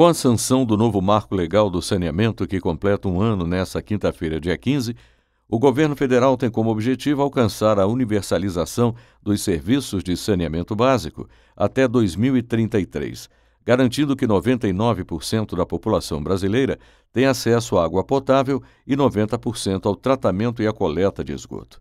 Com a sanção do novo marco legal do saneamento, que completa um ano nesta quinta-feira, dia 15, o governo federal tem como objetivo alcançar a universalização dos serviços de saneamento básico até 2033, garantindo que 99% da população brasileira tenha acesso à água potável e 90% ao tratamento e à coleta de esgoto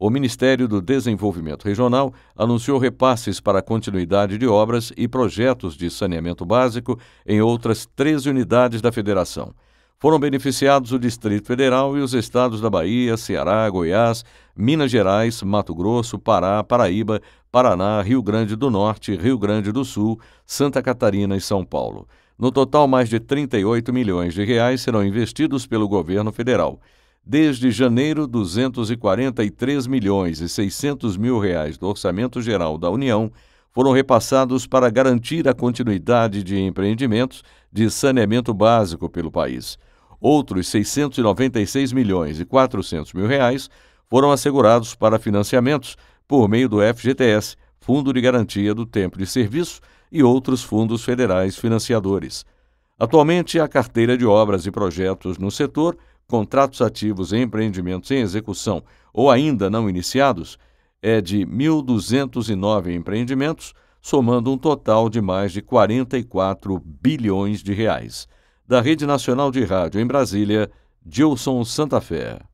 o Ministério do Desenvolvimento Regional anunciou repasses para a continuidade de obras e projetos de saneamento básico em outras 13 unidades da Federação. Foram beneficiados o Distrito Federal e os estados da Bahia, Ceará, Goiás, Minas Gerais, Mato Grosso, Pará, Paraíba, Paraná, Rio Grande do Norte, Rio Grande do Sul, Santa Catarina e São Paulo. No total, mais de 38 milhões de reais serão investidos pelo governo federal. Desde janeiro, 243 milhões e 600 mil reais do Orçamento Geral da União foram repassados para garantir a continuidade de empreendimentos de saneamento básico pelo país. Outros 696 milhões e 400 mil reais foram assegurados para financiamentos por meio do FGTS, Fundo de Garantia do Tempo de Serviço, e outros fundos federais financiadores. Atualmente, a carteira de obras e projetos no setor contratos ativos e empreendimentos em execução ou ainda não iniciados é de 1.209 empreendimentos, somando um total de mais de 44 bilhões de reais. Da Rede Nacional de Rádio em Brasília, Gilson Santa Fé.